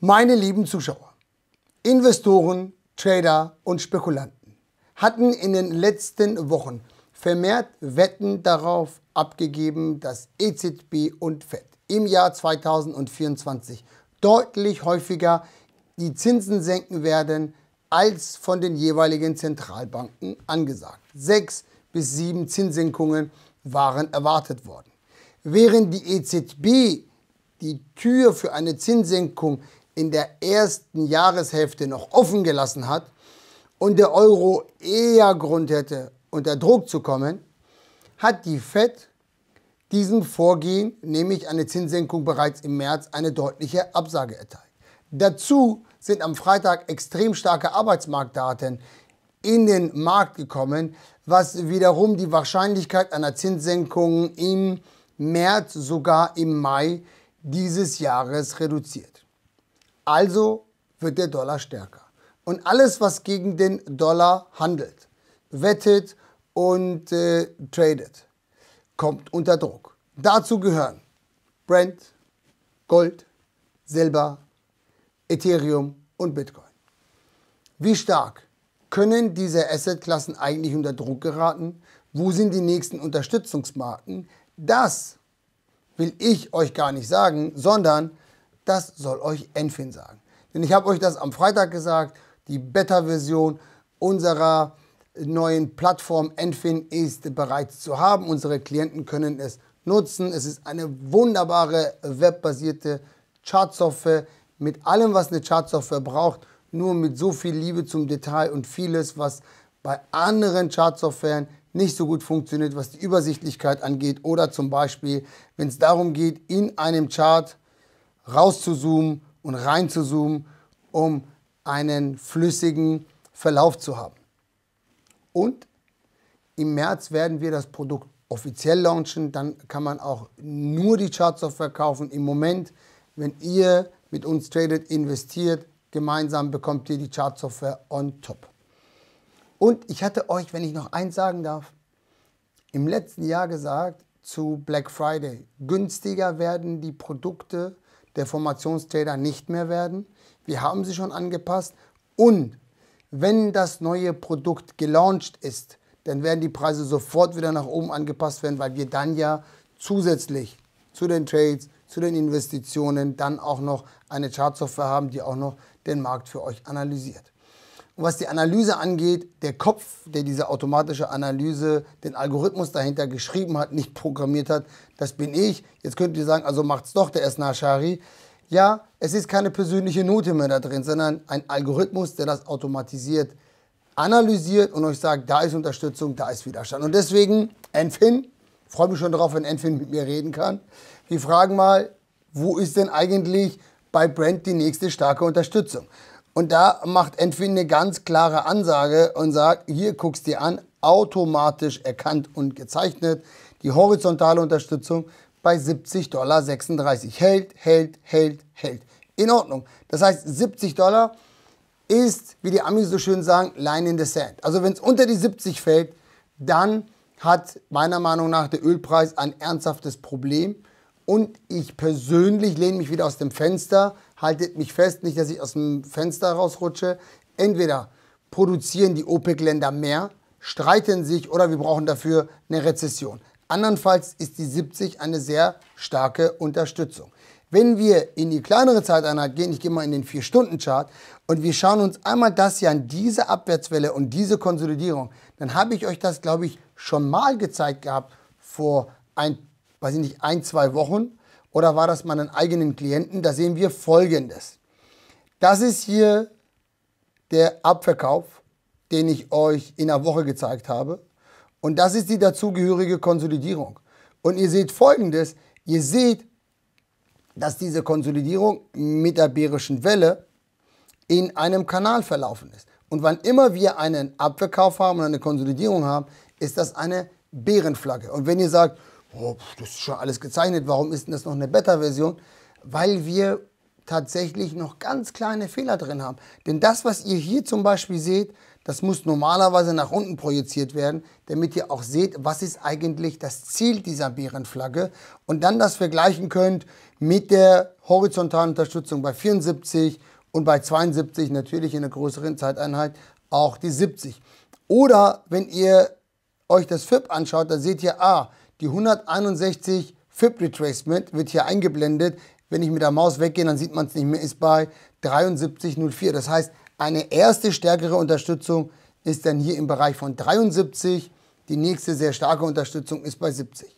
Meine lieben Zuschauer, Investoren, Trader und Spekulanten hatten in den letzten Wochen vermehrt Wetten darauf abgegeben, dass EZB und Fed im Jahr 2024 deutlich häufiger die Zinsen senken werden, als von den jeweiligen Zentralbanken angesagt. Sechs bis sieben Zinssenkungen waren erwartet worden. Während die EZB die Tür für eine Zinssenkung in der ersten Jahreshälfte noch offen gelassen hat und der Euro eher Grund hätte, unter Druck zu kommen, hat die Fed diesem Vorgehen, nämlich eine Zinssenkung bereits im März, eine deutliche Absage erteilt. Dazu sind am Freitag extrem starke Arbeitsmarktdaten in den Markt gekommen, was wiederum die Wahrscheinlichkeit einer Zinssenkung im März, sogar im Mai dieses Jahres reduziert. Also wird der Dollar stärker. Und alles, was gegen den Dollar handelt, wettet und äh, tradet, kommt unter Druck. Dazu gehören Brent, Gold, Silber, Ethereum und Bitcoin. Wie stark können diese Assetklassen eigentlich unter Druck geraten? Wo sind die nächsten Unterstützungsmarken? Das will ich euch gar nicht sagen, sondern das soll euch Enfin sagen. Denn ich habe euch das am Freitag gesagt, die Beta-Version unserer neuen Plattform Enfin ist bereits zu haben. Unsere Klienten können es nutzen. Es ist eine wunderbare webbasierte Chartsoftware mit allem, was eine Chartsoftware braucht, nur mit so viel Liebe zum Detail und vieles, was bei anderen Chartsoftwaren nicht so gut funktioniert, was die Übersichtlichkeit angeht oder zum Beispiel, wenn es darum geht, in einem Chart rauszuzoomen und reinzuzoomen, um einen flüssigen Verlauf zu haben. Und im März werden wir das Produkt offiziell launchen. Dann kann man auch nur die Chartsoftware kaufen. Im Moment, wenn ihr mit uns tradet, investiert, gemeinsam bekommt ihr die Chartsoftware on top. Und ich hatte euch, wenn ich noch eins sagen darf, im letzten Jahr gesagt zu Black Friday, günstiger werden die Produkte der Formationstrader nicht mehr werden? Wir haben sie schon angepasst. Und wenn das neue Produkt gelauncht ist, dann werden die Preise sofort wieder nach oben angepasst werden, weil wir dann ja zusätzlich zu den Trades, zu den Investitionen dann auch noch eine Chartsoftware haben, die auch noch den Markt für euch analysiert was die Analyse angeht, der Kopf, der diese automatische Analyse, den Algorithmus dahinter geschrieben hat, nicht programmiert hat, das bin ich. Jetzt könnt ihr sagen, also macht's doch der Esnashari. Ja, es ist keine persönliche Note mehr da drin, sondern ein Algorithmus, der das automatisiert analysiert und euch sagt, da ist Unterstützung, da ist Widerstand. Und deswegen, Enfin, freue mich schon darauf, wenn Enfin mit mir reden kann. Wir fragen mal, wo ist denn eigentlich bei Brand die nächste starke Unterstützung? Und da macht Entwin eine ganz klare Ansage und sagt, hier guckst du dir an, automatisch erkannt und gezeichnet. Die horizontale Unterstützung bei 70,36 Dollar hält, hält, hält, hält. In Ordnung. Das heißt, 70 Dollar ist, wie die Amis so schön sagen, Line in the Sand. Also wenn es unter die 70 fällt, dann hat meiner Meinung nach der Ölpreis ein ernsthaftes Problem. Und ich persönlich lehne mich wieder aus dem Fenster, haltet mich fest, nicht, dass ich aus dem Fenster rausrutsche. Entweder produzieren die OPEC-Länder mehr, streiten sich oder wir brauchen dafür eine Rezession. Andernfalls ist die 70 eine sehr starke Unterstützung. Wenn wir in die kleinere Zeiteinheit gehen, ich gehe mal in den 4-Stunden-Chart und wir schauen uns einmal das hier an, diese Abwärtswelle und diese Konsolidierung, dann habe ich euch das, glaube ich, schon mal gezeigt gehabt vor ein, weiß ich nicht, ein, zwei Wochen oder war das meinen eigenen Klienten? Da sehen wir Folgendes. Das ist hier der Abverkauf, den ich euch in einer Woche gezeigt habe. Und das ist die dazugehörige Konsolidierung. Und ihr seht Folgendes. Ihr seht, dass diese Konsolidierung mit der bärischen Welle in einem Kanal verlaufen ist. Und wann immer wir einen Abverkauf haben und eine Konsolidierung haben, ist das eine Bärenflagge. Und wenn ihr sagt, oh, das ist schon alles gezeichnet, warum ist denn das noch eine Beta-Version? Weil wir tatsächlich noch ganz kleine Fehler drin haben. Denn das, was ihr hier zum Beispiel seht, das muss normalerweise nach unten projiziert werden, damit ihr auch seht, was ist eigentlich das Ziel dieser Bärenflagge und dann das vergleichen könnt mit der horizontalen Unterstützung bei 74 und bei 72 natürlich in einer größeren Zeiteinheit auch die 70. Oder wenn ihr euch das FIP anschaut, da seht ihr, ah, die 161 FIB Retracement wird hier eingeblendet. Wenn ich mit der Maus weggehe, dann sieht man es nicht mehr, ist bei 73,04. Das heißt, eine erste stärkere Unterstützung ist dann hier im Bereich von 73. Die nächste sehr starke Unterstützung ist bei 70.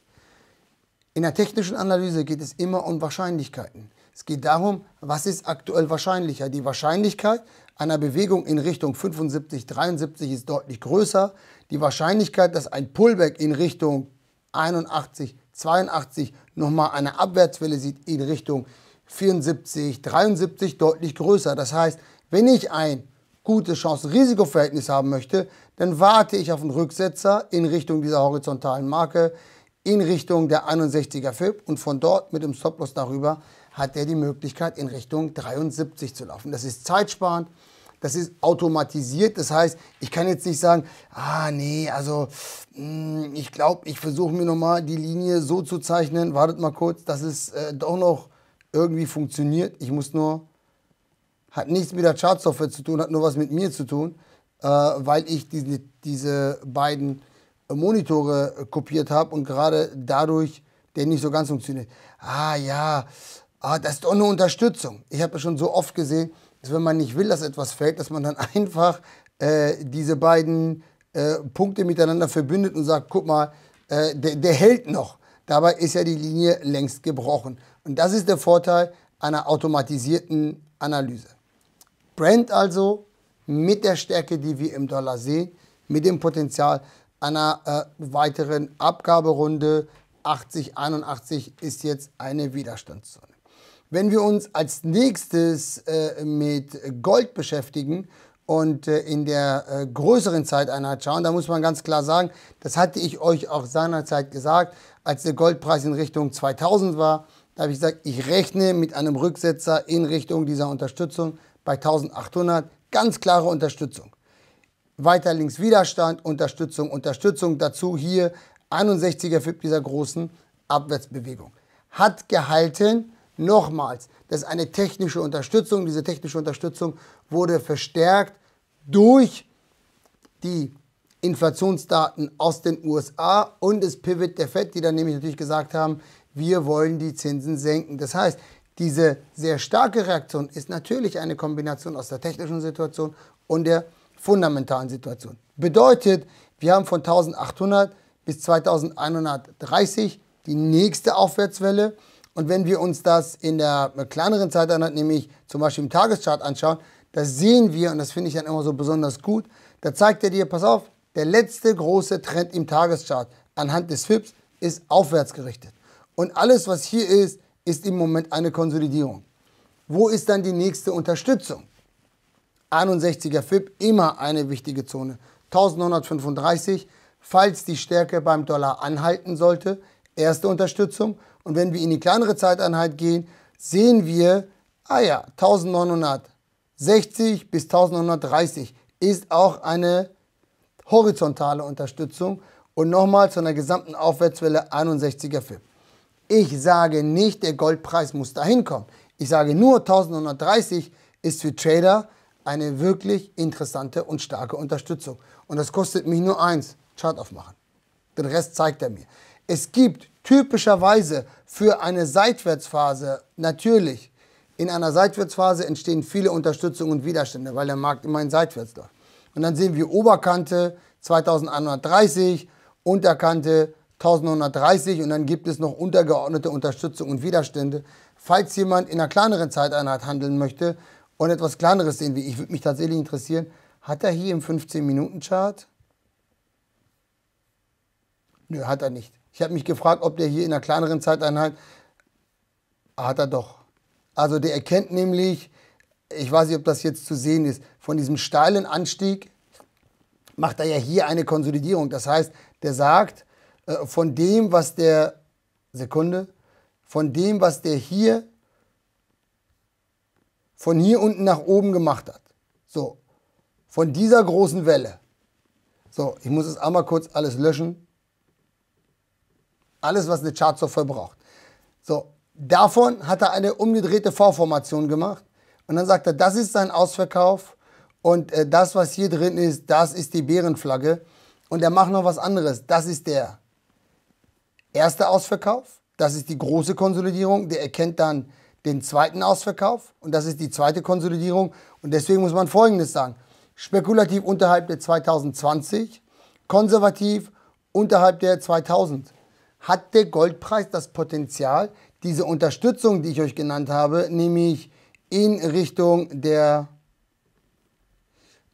In der technischen Analyse geht es immer um Wahrscheinlichkeiten. Es geht darum, was ist aktuell wahrscheinlicher. Die Wahrscheinlichkeit einer Bewegung in Richtung 75, 73 ist deutlich größer. Die Wahrscheinlichkeit, dass ein Pullback in Richtung 81, 82 nochmal eine Abwärtswelle sieht in Richtung 74, 73 deutlich größer. Das heißt, wenn ich ein gutes chancen risiko verhältnis haben möchte, dann warte ich auf einen Rücksetzer in Richtung dieser horizontalen Marke, in Richtung der 61er FIB und von dort mit dem Stop-Loss darüber hat er die Möglichkeit, in Richtung 73 zu laufen. Das ist zeitsparend das ist automatisiert. Das heißt, ich kann jetzt nicht sagen, ah nee, also mh, mm, ich glaube, ich versuche mir nochmal die Linie so zu zeichnen. Wartet mal kurz, dass es äh, doch noch irgendwie funktioniert. Ich muss nur, hat nichts mit der Chartsoftware zu tun, hat nur was mit mir zu tun, äh, weil ich diese, diese beiden Monitore kopiert habe und gerade dadurch der nicht so ganz funktioniert. Ah ja, ah, das ist doch eine Unterstützung. Ich habe das schon so oft gesehen, dass also wenn man nicht will, dass etwas fällt, dass man dann einfach äh, diese beiden äh, Punkte miteinander verbündet und sagt, guck mal, äh, der, der hält noch. Dabei ist ja die Linie längst gebrochen. Und das ist der Vorteil einer automatisierten Analyse. Brand also mit der Stärke, die wir im Dollar sehen, mit dem Potenzial einer äh, weiteren Abgaberunde 80, 81 ist jetzt eine Widerstandszone. Wenn wir uns als nächstes äh, mit Gold beschäftigen und äh, in der äh, größeren Zeiteinheit schauen, da muss man ganz klar sagen, das hatte ich euch auch seinerzeit gesagt, als der Goldpreis in Richtung 2000 war, da habe ich gesagt, ich rechne mit einem Rücksetzer in Richtung dieser Unterstützung bei 1800, ganz klare Unterstützung. Weiter links Widerstand, Unterstützung, Unterstützung, dazu hier 61er FIP dieser großen Abwärtsbewegung. Hat gehalten, Nochmals, das ist eine technische Unterstützung. Diese technische Unterstützung wurde verstärkt durch die Inflationsdaten aus den USA und das Pivot der Fed, die dann nämlich natürlich gesagt haben, wir wollen die Zinsen senken. Das heißt, diese sehr starke Reaktion ist natürlich eine Kombination aus der technischen Situation und der fundamentalen Situation. Bedeutet, wir haben von 1800 bis 2130 die nächste Aufwärtswelle. Und wenn wir uns das in der kleineren Zeit, Zeiteinheit, halt nämlich zum Beispiel im Tageschart anschauen, das sehen wir, und das finde ich dann immer so besonders gut, da zeigt er dir, pass auf, der letzte große Trend im Tageschart anhand des FIPS ist aufwärts gerichtet. Und alles, was hier ist, ist im Moment eine Konsolidierung. Wo ist dann die nächste Unterstützung? 61er FIP, immer eine wichtige Zone. 1935, falls die Stärke beim Dollar anhalten sollte, erste Unterstützung. Und wenn wir in die kleinere Zeiteinheit gehen, sehen wir, ah ja, 1960 bis 1930 ist auch eine horizontale Unterstützung und nochmal zu einer gesamten Aufwärtswelle 61er Film. Ich sage nicht, der Goldpreis muss dahin kommen. Ich sage nur, 1930 ist für Trader eine wirklich interessante und starke Unterstützung. Und das kostet mich nur eins, Chart aufmachen. Den Rest zeigt er mir. Es gibt typischerweise für eine Seitwärtsphase natürlich in einer Seitwärtsphase entstehen viele Unterstützungen und Widerstände, weil der Markt immerhin seitwärts läuft. Und dann sehen wir Oberkante 2130, Unterkante 1930 und dann gibt es noch untergeordnete Unterstützung und Widerstände. Falls jemand in einer kleineren Zeiteinheit handeln möchte und etwas kleineres sehen will, ich würde mich tatsächlich interessieren, hat er hier im 15-Minuten-Chart? Nö, hat er nicht. Ich habe mich gefragt, ob der hier in einer kleineren Zeiteinheit, hat er doch. Also der erkennt nämlich, ich weiß nicht, ob das jetzt zu sehen ist, von diesem steilen Anstieg macht er ja hier eine Konsolidierung. Das heißt, der sagt, äh, von dem, was der, Sekunde, von dem, was der hier, von hier unten nach oben gemacht hat. So, von dieser großen Welle. So, ich muss es einmal kurz alles löschen. Alles, was eine Chartsoftware braucht. So, davon hat er eine umgedrehte V-Formation gemacht. Und dann sagt er, das ist sein Ausverkauf. Und äh, das, was hier drin ist, das ist die Bärenflagge. Und er macht noch was anderes. Das ist der erste Ausverkauf. Das ist die große Konsolidierung. Der erkennt dann den zweiten Ausverkauf. Und das ist die zweite Konsolidierung. Und deswegen muss man Folgendes sagen. Spekulativ unterhalb der 2020, konservativ unterhalb der 2000 hat der Goldpreis das Potenzial, diese Unterstützung, die ich euch genannt habe, nämlich in Richtung der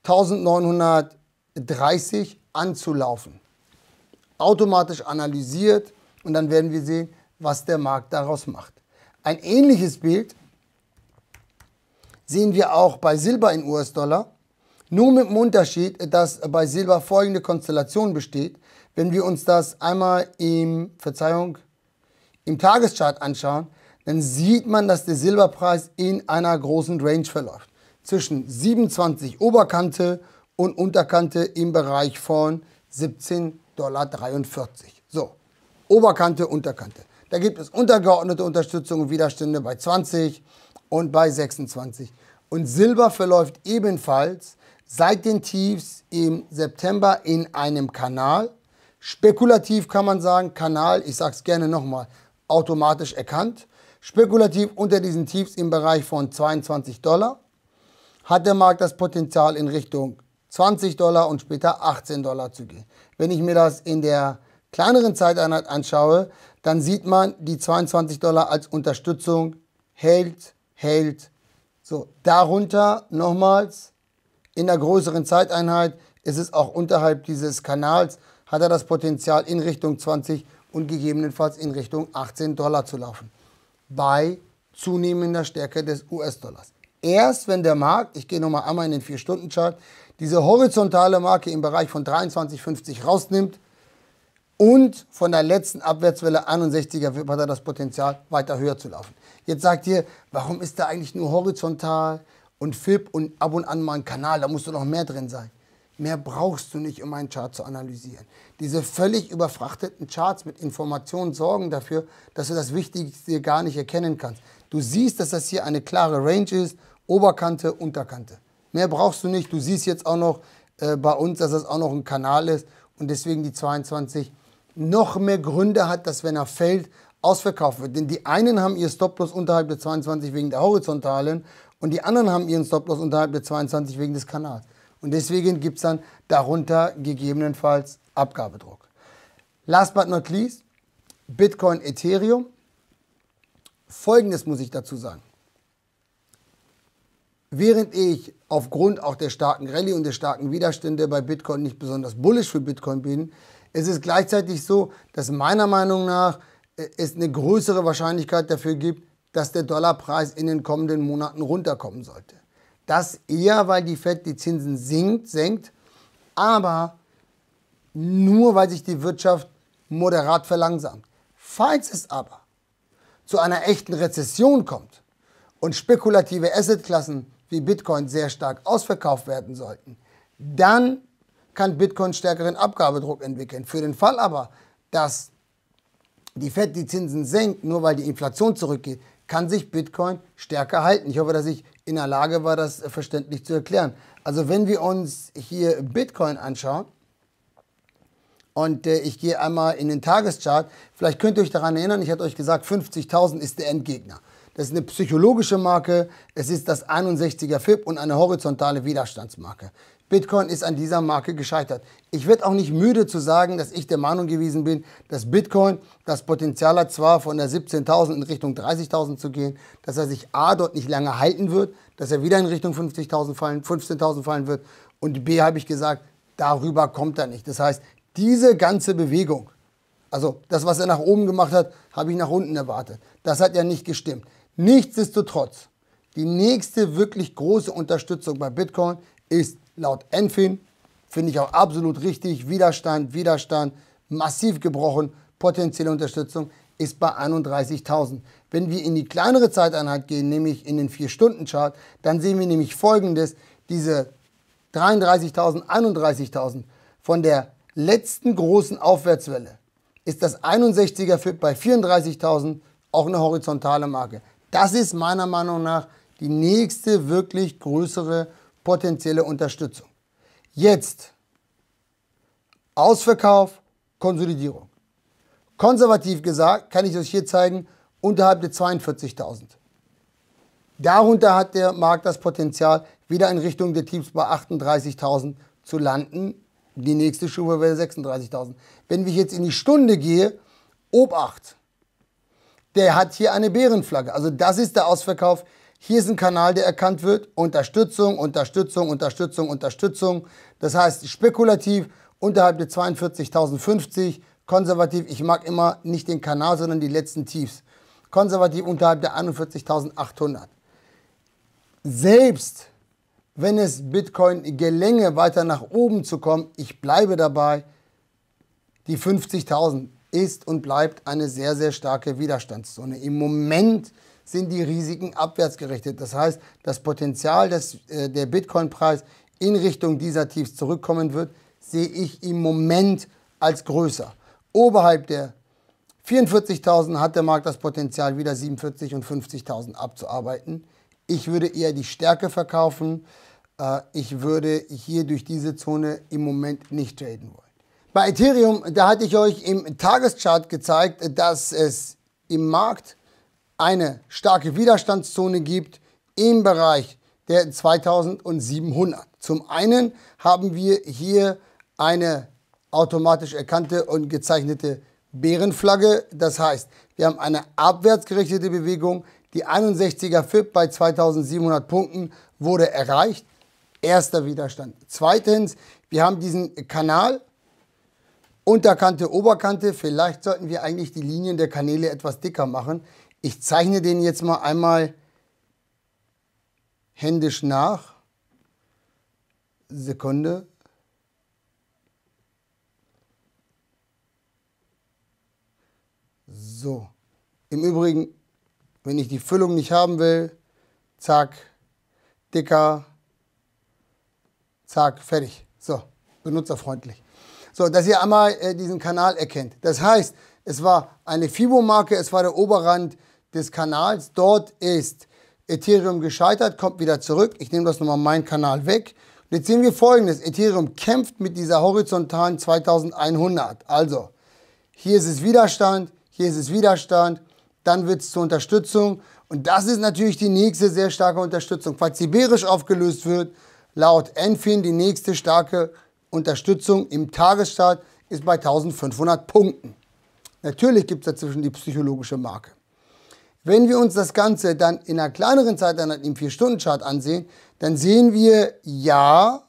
1930 anzulaufen. Automatisch analysiert und dann werden wir sehen, was der Markt daraus macht. Ein ähnliches Bild sehen wir auch bei Silber in US-Dollar. Nur mit dem Unterschied, dass bei Silber folgende Konstellation besteht. Wenn wir uns das einmal im, Verzeihung, im Tageschart anschauen, dann sieht man, dass der Silberpreis in einer großen Range verläuft. Zwischen 27 Oberkante und Unterkante im Bereich von 17,43 Dollar. So, Oberkante, Unterkante. Da gibt es untergeordnete Unterstützung und Widerstände bei 20 und bei 26. Und Silber verläuft ebenfalls seit den Tiefs im September in einem Kanal Spekulativ kann man sagen, Kanal, ich sage es gerne nochmal, automatisch erkannt. Spekulativ unter diesen Tiefs im Bereich von 22 Dollar hat der Markt das Potenzial in Richtung 20 Dollar und später 18 Dollar zu gehen. Wenn ich mir das in der kleineren Zeiteinheit anschaue, dann sieht man die 22 Dollar als Unterstützung hält, hält. So, darunter nochmals in der größeren Zeiteinheit ist es auch unterhalb dieses Kanals hat er das Potenzial in Richtung 20 und gegebenenfalls in Richtung 18 Dollar zu laufen. Bei zunehmender Stärke des US-Dollars. Erst wenn der Markt, ich gehe nochmal einmal in den 4-Stunden-Chart, diese horizontale Marke im Bereich von 23,50 rausnimmt und von der letzten Abwärtswelle 61er hat er das Potenzial, weiter höher zu laufen. Jetzt sagt ihr, warum ist da eigentlich nur horizontal und FIP und ab und an mal ein Kanal, da muss doch noch mehr drin sein. Mehr brauchst du nicht, um einen Chart zu analysieren. Diese völlig überfrachteten Charts mit Informationen sorgen dafür, dass du das Wichtigste gar nicht erkennen kannst. Du siehst, dass das hier eine klare Range ist, Oberkante, Unterkante. Mehr brauchst du nicht. Du siehst jetzt auch noch äh, bei uns, dass das auch noch ein Kanal ist und deswegen die 22 noch mehr Gründe hat, dass wenn er fällt, ausverkauft wird. Denn die einen haben ihr Stop-Loss unterhalb der 22 wegen der horizontalen und die anderen haben ihren Stop-Loss unterhalb der 22 wegen des Kanals. Und deswegen gibt es dann darunter gegebenenfalls Abgabedruck. Last but not least, Bitcoin Ethereum. Folgendes muss ich dazu sagen. Während ich aufgrund auch der starken Rallye und der starken Widerstände bei Bitcoin nicht besonders bullisch für Bitcoin bin, ist es gleichzeitig so, dass meiner Meinung nach äh, es eine größere Wahrscheinlichkeit dafür gibt, dass der Dollarpreis in den kommenden Monaten runterkommen sollte. Das eher, weil die FED die Zinsen sinkt, senkt, aber nur, weil sich die Wirtschaft moderat verlangsamt. Falls es aber zu einer echten Rezession kommt und spekulative Assetklassen wie Bitcoin sehr stark ausverkauft werden sollten, dann kann Bitcoin stärkeren Abgabedruck entwickeln. Für den Fall aber, dass die Fed die Zinsen senkt, nur weil die Inflation zurückgeht, kann sich Bitcoin stärker halten. Ich hoffe, dass ich in der Lage war, das äh, verständlich zu erklären. Also wenn wir uns hier Bitcoin anschauen, und äh, ich gehe einmal in den Tageschart. Vielleicht könnt ihr euch daran erinnern, ich hatte euch gesagt, 50.000 ist der Endgegner. Das ist eine psychologische Marke, es ist das 61er FIP und eine horizontale Widerstandsmarke. Bitcoin ist an dieser Marke gescheitert. Ich werde auch nicht müde zu sagen, dass ich der Meinung gewesen bin, dass Bitcoin das Potenzial hat, zwar von der 17.000 in Richtung 30.000 zu gehen, dass er sich A dort nicht lange halten wird, dass er wieder in Richtung 50.000 fallen, 15.000 fallen wird und B habe ich gesagt, darüber kommt er nicht. Das heißt, diese ganze Bewegung, also das, was er nach oben gemacht hat, habe ich nach unten erwartet. Das hat ja nicht gestimmt. Nichtsdestotrotz, die nächste wirklich große Unterstützung bei Bitcoin ist laut Enfin, finde ich auch absolut richtig, Widerstand, Widerstand, massiv gebrochen, potenzielle Unterstützung ist bei 31.000. Wenn wir in die kleinere Zeiteinheit gehen, nämlich in den 4-Stunden-Chart, dann sehen wir nämlich folgendes, diese 33.000, 31.000 von der letzten großen Aufwärtswelle ist das 61er bei 34.000 auch eine horizontale Marke. Das ist meiner Meinung nach die nächste wirklich größere potenzielle Unterstützung. Jetzt Ausverkauf, Konsolidierung. Konservativ gesagt, kann ich euch hier zeigen, unterhalb der 42.000. Darunter hat der Markt das Potenzial, wieder in Richtung der Tiefs bei 38.000 zu landen. Die nächste Stufe wäre 36.000. Wenn ich jetzt in die Stunde gehe, Obacht, der hat hier eine Bärenflagge. Also das ist der Ausverkauf, hier ist ein Kanal, der erkannt wird. Unterstützung, Unterstützung, Unterstützung, Unterstützung. Das heißt, spekulativ unterhalb der 42.050, konservativ, ich mag immer nicht den Kanal, sondern die letzten Tiefs. Konservativ unterhalb der 41.800. Selbst wenn es Bitcoin gelänge, weiter nach oben zu kommen, ich bleibe dabei, die 50.000 ist und bleibt eine sehr, sehr starke Widerstandszone. Im Moment sind die Risiken abwärts gerichtet. Das heißt, das Potenzial, dass äh, der Bitcoin-Preis in Richtung dieser Tiefs zurückkommen wird, sehe ich im Moment als größer. Oberhalb der 44.000 hat der Markt das Potenzial, wieder 47.000 und 50.000 abzuarbeiten. Ich würde eher die Stärke verkaufen. Äh, ich würde hier durch diese Zone im Moment nicht traden wollen. Bei Ethereum, da hatte ich euch im Tageschart gezeigt, dass es im Markt eine starke Widerstandszone gibt im Bereich der 2700. Zum einen haben wir hier eine automatisch erkannte und gezeichnete Bärenflagge. Das heißt, wir haben eine abwärtsgerichtete Bewegung. Die 61er FIP bei 2700 Punkten wurde erreicht. Erster Widerstand. Zweitens, wir haben diesen Kanal, Unterkante, Oberkante. Vielleicht sollten wir eigentlich die Linien der Kanäle etwas dicker machen. Ich zeichne den jetzt mal einmal händisch nach. Sekunde. So. Im Übrigen, wenn ich die Füllung nicht haben will, zack, dicker, zack, fertig. So, benutzerfreundlich. So, dass ihr einmal äh, diesen Kanal erkennt. Das heißt, es war eine Fibo-Marke, es war der Oberrand des Kanals. Dort ist Ethereum gescheitert, kommt wieder zurück. Ich nehme das nochmal meinen Kanal weg. Und jetzt sehen wir folgendes. Ethereum kämpft mit dieser horizontalen 2100. Also, hier ist es Widerstand, hier ist es Widerstand, dann wird es zur Unterstützung. Und das ist natürlich die nächste sehr starke Unterstützung. Falls sibirisch aufgelöst wird, laut Enfin die nächste starke Unterstützung im Tagesstart ist bei 1500 Punkten. Natürlich gibt es dazwischen die psychologische Marke. Wenn wir uns das Ganze dann in einer kleineren Zeiteinheit halt im 4-Stunden-Chart ansehen, dann sehen wir, ja,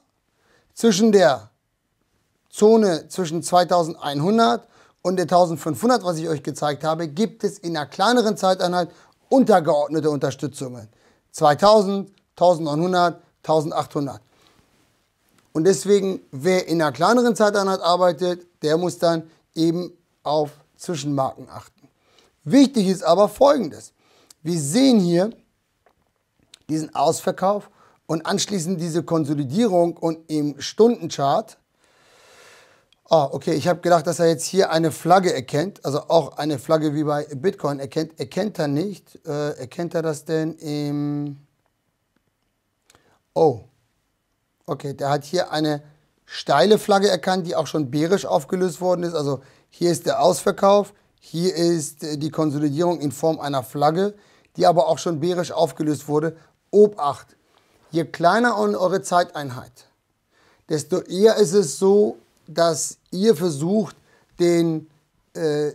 zwischen der Zone zwischen 2100 und der 1500, was ich euch gezeigt habe, gibt es in einer kleineren Zeiteinheit halt untergeordnete Unterstützungen. 2000, 1900, 1800. Und deswegen, wer in einer kleineren Zeiteinheit halt arbeitet, der muss dann eben auf Zwischenmarken achten. Wichtig ist aber Folgendes. Wir sehen hier diesen Ausverkauf und anschließend diese Konsolidierung und im Stundenchart. Oh, okay, ich habe gedacht, dass er jetzt hier eine Flagge erkennt, also auch eine Flagge wie bei Bitcoin erkennt. Erkennt er nicht. Äh, erkennt er das denn im... Oh, okay, der hat hier eine steile Flagge erkannt, die auch schon bärisch aufgelöst worden ist. Also hier ist der Ausverkauf, hier ist äh, die Konsolidierung in Form einer Flagge, die aber auch schon bärisch aufgelöst wurde. Obacht, je kleiner eure Zeiteinheit, desto eher ist es so, dass ihr versucht, den, äh,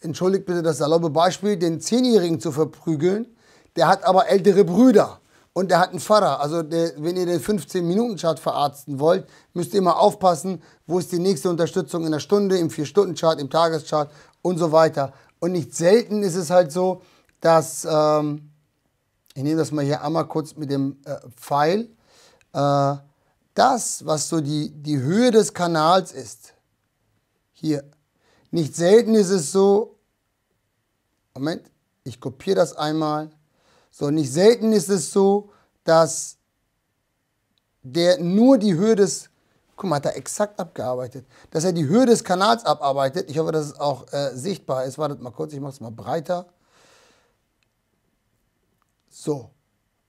entschuldigt bitte das saloppe Beispiel, den Zehnjährigen zu verprügeln. Der hat aber ältere Brüder und der hat einen Pfarrer. Also der, wenn ihr den 15-Minuten-Chart verarzten wollt, müsst ihr mal aufpassen, wo ist die nächste Unterstützung in der Stunde, im 4-Stunden-Chart, im Tageschart und so weiter. Und nicht selten ist es halt so, dass, ähm, ich nehme das mal hier einmal kurz mit dem äh, Pfeil, äh, das, was so die, die Höhe des Kanals ist, hier, nicht selten ist es so, Moment, ich kopiere das einmal, so, nicht selten ist es so, dass der nur die Höhe des Guck mal, hat er exakt abgearbeitet. Dass er die Höhe des Kanals abarbeitet, ich hoffe, dass es auch äh, sichtbar ist. Wartet mal kurz, ich mache es mal breiter. So.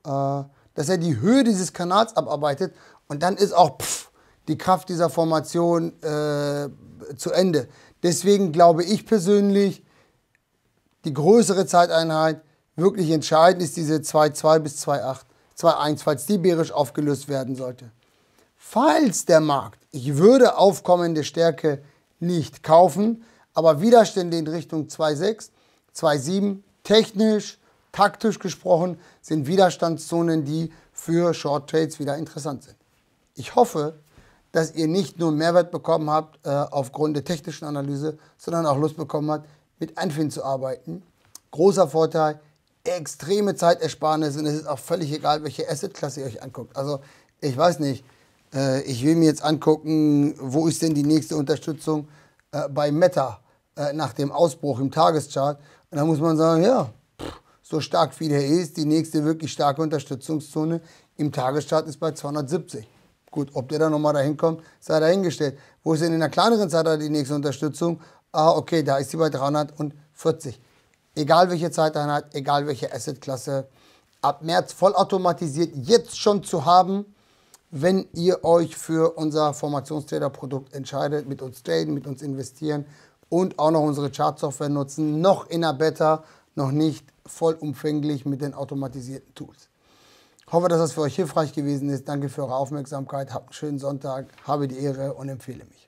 Äh, dass er die Höhe dieses Kanals abarbeitet und dann ist auch pff, die Kraft dieser Formation äh, zu Ende. Deswegen glaube ich persönlich, die größere Zeiteinheit wirklich entscheidend ist diese 2,2 bis 2,8, 2,1, falls die bärisch aufgelöst werden sollte. Falls der Markt, ich würde aufkommende Stärke nicht kaufen, aber Widerstände in Richtung 2,6, 2,7, technisch, taktisch gesprochen, sind Widerstandszonen, die für Short Trades wieder interessant sind. Ich hoffe, dass ihr nicht nur Mehrwert bekommen habt äh, aufgrund der technischen Analyse, sondern auch Lust bekommen habt, mit Anfin zu arbeiten. Großer Vorteil, extreme Zeitersparnis und es ist auch völlig egal, welche Assetklasse ihr euch anguckt. Also ich weiß nicht, äh, ich will mir jetzt angucken, wo ist denn die nächste Unterstützung äh, bei Meta äh, nach dem Ausbruch im Tageschart. Und da muss man sagen, ja, so stark wie der ist, die nächste wirklich starke Unterstützungszone im Tageschart ist bei 270. Gut, ob der da nochmal dahin kommt, sei dahingestellt. Wo ist denn in der kleineren Zeit die nächste Unterstützung? Ah, okay, da ist sie bei 340. Egal welche Zeiteinheit, egal welche Assetklasse, ab März vollautomatisiert jetzt schon zu haben, wenn ihr euch für unser Formationstrader-Produkt entscheidet, mit uns traden, mit uns investieren und auch noch unsere Chart-Software nutzen, noch in der Beta, noch nicht vollumfänglich mit den automatisierten Tools. Ich hoffe, dass das für euch hilfreich gewesen ist. Danke für eure Aufmerksamkeit. Habt einen schönen Sonntag, habe die Ehre und empfehle mich.